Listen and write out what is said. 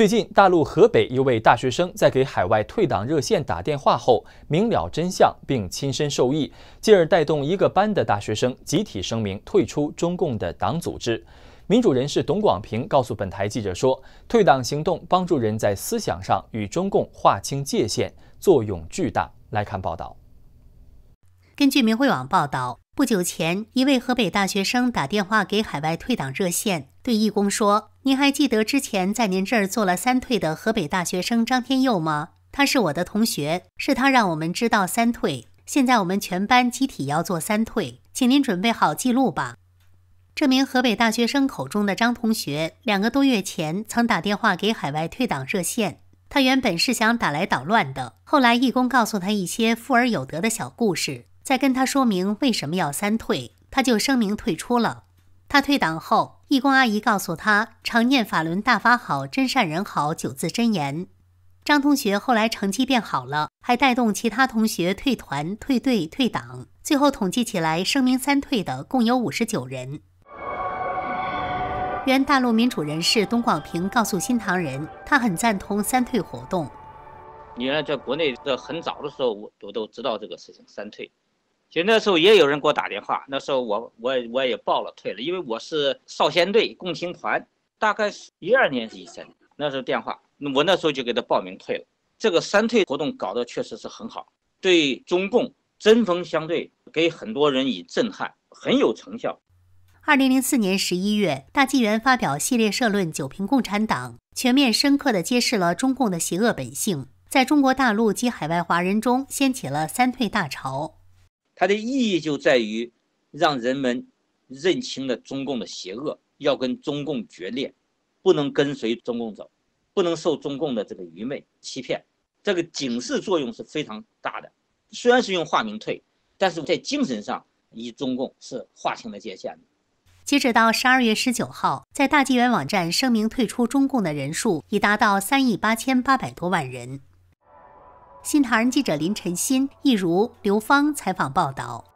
最近，大陆河北一位大学生在给海外退党热线打电话后，明了真相并亲身受益，进而带动一个班的大学生集体声明退出中共的党组织。民主人士董广平告诉本台记者说：“退党行动帮助人在思想上与中共划清界限，作用巨大。”来看报道。根据明慧网报道。不久前，一位河北大学生打电话给海外退党热线，对义工说：“您还记得之前在您这儿做了三退的河北大学生张天佑吗？他是我的同学，是他让我们知道三退。现在我们全班集体要做三退，请您准备好记录吧。”这名河北大学生口中的张同学，两个多月前曾打电话给海外退党热线，他原本是想打来捣乱的，后来义工告诉他一些富而有德的小故事。在跟他说明为什么要三退，他就声明退出了。他退党后，义工阿姨告诉他常念“法轮大法好，真善人好”九字真言。张同学后来成绩变好了，还带动其他同学退团、退队、退党。最后统计起来，声明三退的共有五十九人。原大陆民主人士董广平告诉新唐人，他很赞同三退活动。你原来在国内的很早的时候，我我都知道这个事情三退。其实那时候也有人给我打电话，那时候我我我也报了退了，因为我是少先队共青团，大概是一二年以前，那时候电话，我那时候就给他报名退了。这个三退活动搞得确实是很好，对中共针锋相对，给很多人以震撼，很有成效。二零零四年十一月，大纪元发表系列社论《酒评共产党》，全面深刻地揭示了中共的邪恶本性，在中国大陆及海外华人中掀起了三退大潮。它的意义就在于，让人们认清了中共的邪恶，要跟中共决裂，不能跟随中共走，不能受中共的这个愚昧欺骗，这个警示作用是非常大的。虽然是用化名退，但是在精神上与中共是划清了界限的。截止到十二月十九号，在大纪元网站声明退出中共的人数已达到三亿八千八百多万人。《新唐人》记者林晨欣一如、刘芳采访报道。